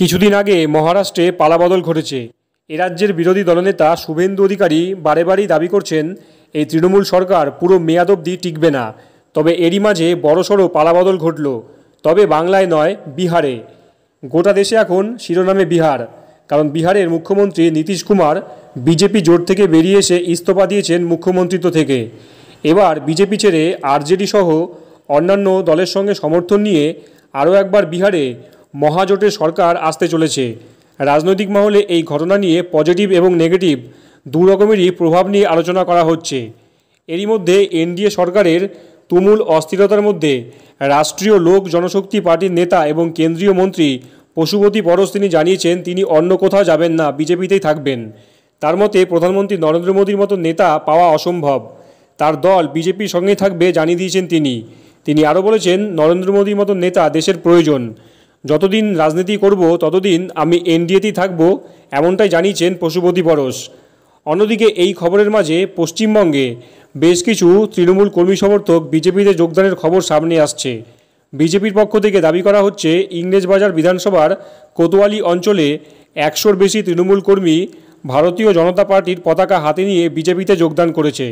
কিছুদিন আগে মহারাষ্ট্রে পালাবদল ঘটেছে এ রাজ্যের বিরোধী দলনেতা শুভেন্দু অধিকারী বারে বারেই দাবি করছেন এই তৃণমূল সরকার পুরো মেয়াদ অবধি টিকবে না তবে এরই মাঝে বড়সড় পালাবদল ঘটল তবে বাংলায় নয় বিহারে গোটা দেশে এখন শিরোনামে বিহার কারণ বিহারের মুখ্যমন্ত্রী নীতিশ কুমার বিজেপি জোট থেকে বেরিয়ে এসে ইস্তফা দিয়েছেন মুখ্যমন্ত্রিত্ব থেকে এবার বিজেপি ছেড়ে আরজেডি সহ অন্যান্য দলের সঙ্গে সমর্থন নিয়ে আরও একবার বিহারে মহাজোটের সরকার আসতে চলেছে রাজনৈতিক মহলে এই ঘটনা নিয়ে পজিটিভ এবং নেগেটিভ দু রকমেরই প্রভাব নিয়ে আলোচনা করা হচ্ছে এরই মধ্যে এনডিএ সরকারের তুমুল অস্থিরতার মধ্যে রাষ্ট্রীয় লোক জনশক্তি পার্টির নেতা এবং কেন্দ্রীয় মন্ত্রী পশুপতি পরশ তিনি জানিয়েছেন তিনি অন্য কোথাও যাবেন না বিজেপিতেই থাকবেন তার মতে প্রধানমন্ত্রী নরেন্দ্র মোদীর মতো নেতা পাওয়া অসম্ভব তার দল বিজেপির সঙ্গে থাকবে জানিয়ে দিয়েছেন তিনি তিনি আরও বলেছেন নরেন্দ্র মোদীর মতো নেতা দেশের প্রয়োজন যতদিন রাজনীতি করব ততদিন আমি এনডিএতেই থাকব এমনটাই জানিয়েছেন পশুপতি পরশ অন্যদিকে এই খবরের মাঝে পশ্চিমবঙ্গে বেশ কিছু তৃণমূল কর্মী সমর্থক বিজেপিতে যোগদানের খবর সামনে আসছে বিজেপির পক্ষ থেকে দাবি করা হচ্ছে ইংরেজবাজার বিধানসভার কোতোয়ালি অঞ্চলে একশোর বেশি তৃণমূল কর্মী ভারতীয় জনতা পার্টির পতাকা হাতে নিয়ে বিজেপিতে যোগদান করেছে